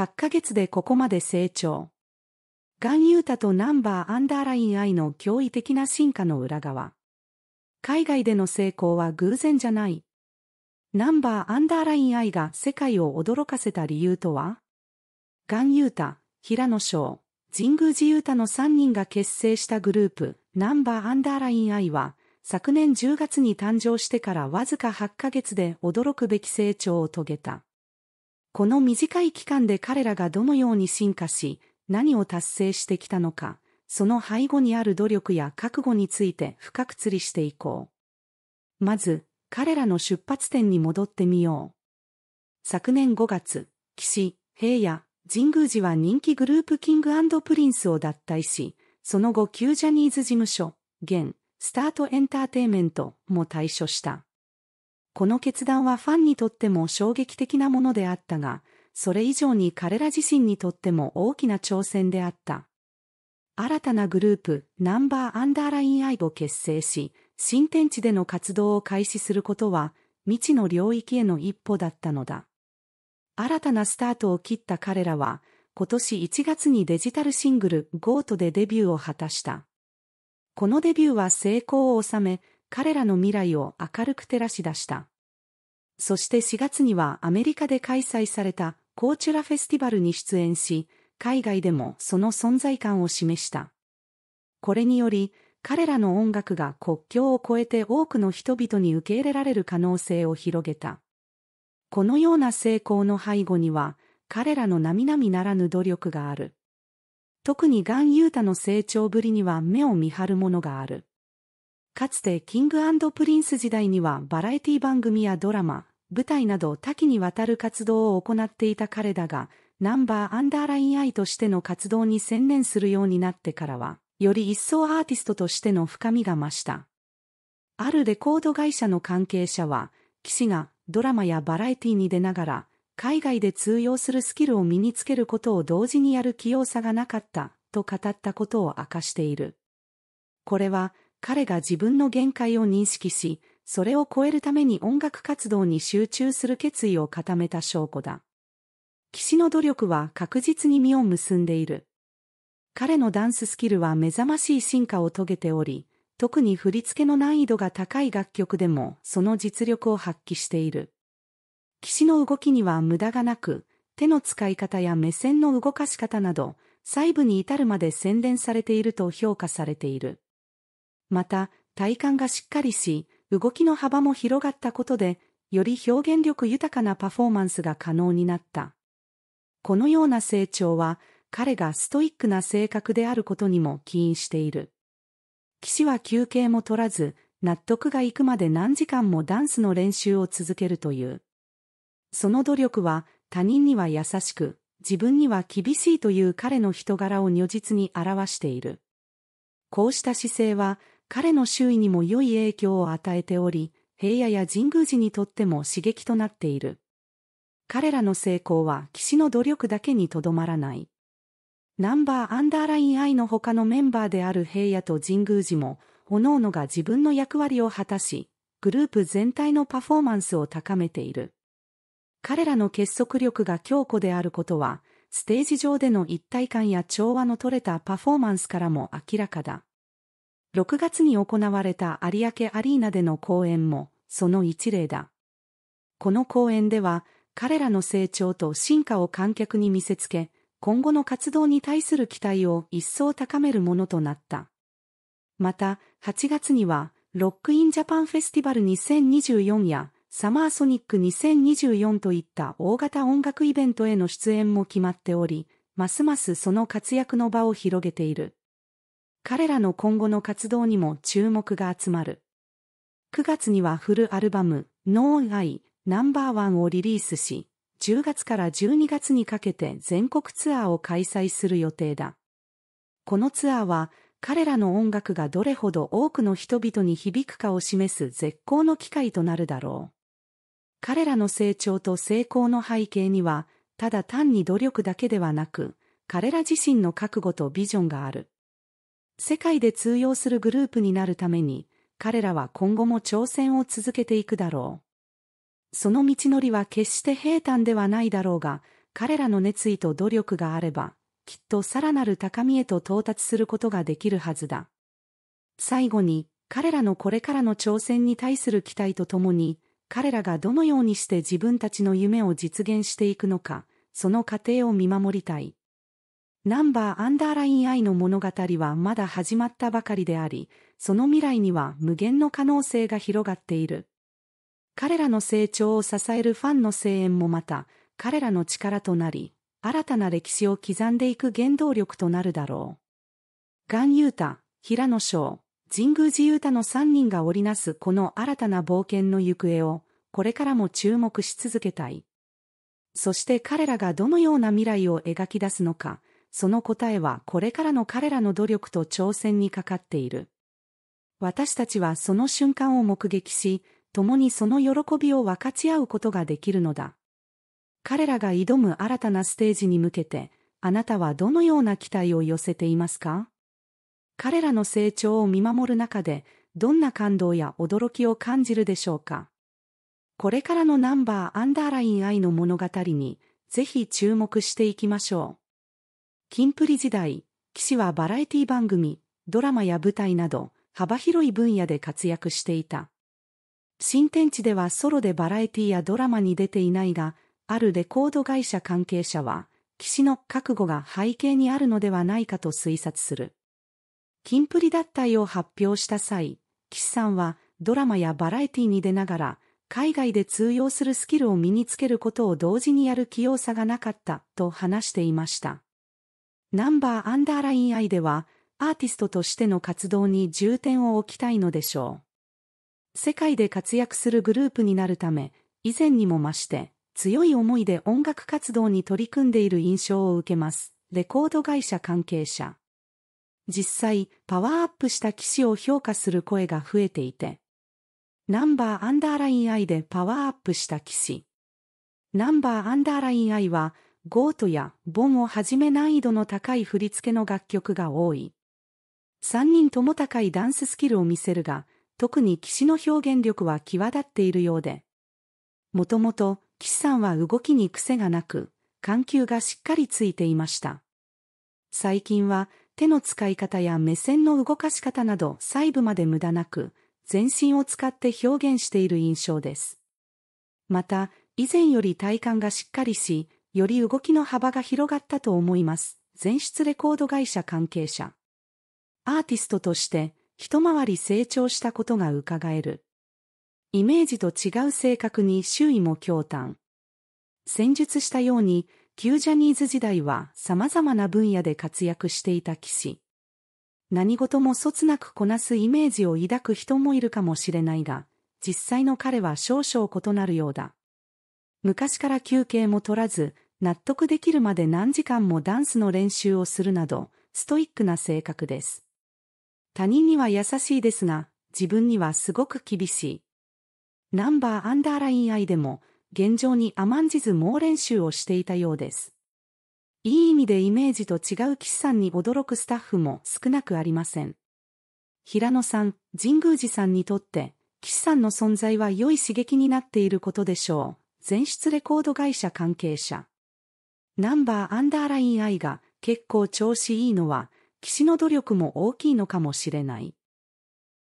8ヶ月でここまで成長。ガンユータとナンバーアンダーライン I の驚異的な進化の裏側。海外での成功は偶然じゃない。ナンバーアンダーライン I が世界を驚かせた理由とはガンユータ、平野翔、神宮寺ユータの3人が結成したグループ、ナンバーアンダーライン I は、昨年10月に誕生してからわずか8ヶ月で驚くべき成長を遂げた。この短い期間で彼らがどのように進化し、何を達成してきたのか、その背後にある努力や覚悟について深く釣りしていこう。まず、彼らの出発点に戻ってみよう。昨年5月、岸、平野、神宮寺は人気グループキングプリンスを脱退し、その後旧ジャニーズ事務所、現、スタートエンターテイメントも退所した。この決断はファンにとっても衝撃的なものであったが、それ以上に彼ら自身にとっても大きな挑戦であった。新たなグループ、ナンバーアンダーラインアイを結成し、新天地での活動を開始することは、未知の領域への一歩だったのだ。新たなスタートを切った彼らは、今年1月にデジタルシングル GOAT でデビューを果たした。このデビューは成功を収め、彼らの未来を明るく照らし出した。そして4月にはアメリカで開催されたコーチュラフェスティバルに出演し、海外でもその存在感を示した。これにより、彼らの音楽が国境を越えて多くの人々に受け入れられる可能性を広げた。このような成功の背後には、彼らの並々ならぬ努力がある。特にガン・ユータの成長ぶりには目を見張るものがある。かつてキングプリンス時代にはバラエティ番組やドラマ、舞台など多岐にわたる活動を行っていた彼だが、ナンバーアンダーラインアイとしての活動に専念するようになってからは、より一層アーティストとしての深みが増した。あるレコード会社の関係者は、騎士がドラマやバラエティに出ながら、海外で通用するスキルを身につけることを同時にやる器用さがなかった、と語ったことを明かしている。これは、彼が自分の限界を認識し、それを超えるために音楽活動に集中する決意を固めた証拠だ。岸の努力は確実に実を結んでいる。彼のダンススキルは目覚ましい進化を遂げており、特に振り付けの難易度が高い楽曲でもその実力を発揮している。岸の動きには無駄がなく、手の使い方や目線の動かし方など、細部に至るまで洗練されていると評価されている。また、体幹がしっかりし、動きの幅も広がったことで、より表現力豊かなパフォーマンスが可能になった。このような成長は、彼がストイックな性格であることにも起因している。騎士は休憩も取らず、納得がいくまで何時間もダンスの練習を続けるという。その努力は、他人には優しく、自分には厳しいという彼の人柄を如実に表している。こうした姿勢は、彼の周囲にも良い影響を与えており、平野や神宮寺にとっても刺激となっている。彼らの成功は騎士の努力だけにとどまらない。ナンバーアンダーライン I の他のメンバーである平野と神宮寺も、各々が自分の役割を果たし、グループ全体のパフォーマンスを高めている。彼らの結束力が強固であることは、ステージ上での一体感や調和の取れたパフォーマンスからも明らかだ。6月に行われた有明アリーナでの公演もその一例だ。この公演では彼らの成長と進化を観客に見せつけ、今後の活動に対する期待を一層高めるものとなった。また、8月には、ロックインジャパンフェスティバル2024やサマーソニック2024といった大型音楽イベントへの出演も決まっており、ますますその活躍の場を広げている。彼らの今後の活動にも注目が集まる。9月にはフルアルバム No I No.1 をリリースし、10月から12月にかけて全国ツアーを開催する予定だ。このツアーは彼らの音楽がどれほど多くの人々に響くかを示す絶好の機会となるだろう。彼らの成長と成功の背景には、ただ単に努力だけではなく、彼ら自身の覚悟とビジョンがある。世界で通用するグループになるために、彼らは今後も挑戦を続けていくだろう。その道のりは決して平坦ではないだろうが、彼らの熱意と努力があれば、きっとさらなる高みへと到達することができるはずだ。最後に、彼らのこれからの挑戦に対する期待とともに、彼らがどのようにして自分たちの夢を実現していくのか、その過程を見守りたい。ナンバーアンダーライン I の物語はまだ始まったばかりであり、その未来には無限の可能性が広がっている。彼らの成長を支えるファンの声援もまた、彼らの力となり、新たな歴史を刻んでいく原動力となるだろう。ガン・ユータ、平野翔、神宮寺ユータの3人が織りなすこの新たな冒険の行方を、これからも注目し続けたい。そして彼らがどのような未来を描き出すのか、その答えはこれからの彼らの努力と挑戦にかかっている。私たちはその瞬間を目撃し、共にその喜びを分かち合うことができるのだ。彼らが挑む新たなステージに向けて、あなたはどのような期待を寄せていますか彼らの成長を見守る中で、どんな感動や驚きを感じるでしょうかこれからのナンバーアンダーライン愛の物語に、ぜひ注目していきましょう。キンプリ時代、岸はバラエティ番組、ドラマや舞台など、幅広い分野で活躍していた。新天地ではソロでバラエティやドラマに出ていないが、あるレコード会社関係者は、岸の覚悟が背景にあるのではないかと推察する。キンプリ脱退を発表した際、岸さんはドラマやバラエティに出ながら、海外で通用するスキルを身につけることを同時にやる器用さがなかったと話していました。ナンバーアンダーライン I では、アーティストとしての活動に重点を置きたいのでしょう。世界で活躍するグループになるため、以前にも増して、強い思いで音楽活動に取り組んでいる印象を受けます。レコード会社関係者。実際、パワーアップした騎士を評価する声が増えていて、ナンバーアンダーライン I でパワーアップした騎士。ナンバーアンダーライン I は、ゴートやボンをはじめ難易度の高い振り付けの楽曲が多い。3人とも高いダンススキルを見せるが、特に騎士の表現力は際立っているようで。もともと、騎士さんは動きに癖がなく、緩急がしっかりついていました。最近は、手の使い方や目線の動かし方など細部まで無駄なく、全身を使って表現している印象です。また、以前より体幹がしっかりし、より動きの幅が広がったと思います。全出レコード会社関係者。アーティストとして、一回り成長したことがうかがえる。イメージと違う性格に周囲も驚嘆。戦術したように、旧ジャニーズ時代は様々な分野で活躍していた騎士。何事もそつなくこなすイメージを抱く人もいるかもしれないが、実際の彼は少々異なるようだ。昔から休憩も取らず、納得できるまで何時間もダンスの練習をするなど、ストイックな性格です。他人には優しいですが、自分にはすごく厳しい。ナンバーアンダーライン愛でも、現状に甘んじず猛練習をしていたようです。いい意味でイメージと違う岸さんに驚くスタッフも少なくありません。平野さん、神宮寺さんにとって、岸さんの存在は良い刺激になっていることでしょう。全室レコード会社関係者。ナンバーアンダーライン I が結構調子いいのは、騎士の努力も大きいのかもしれない。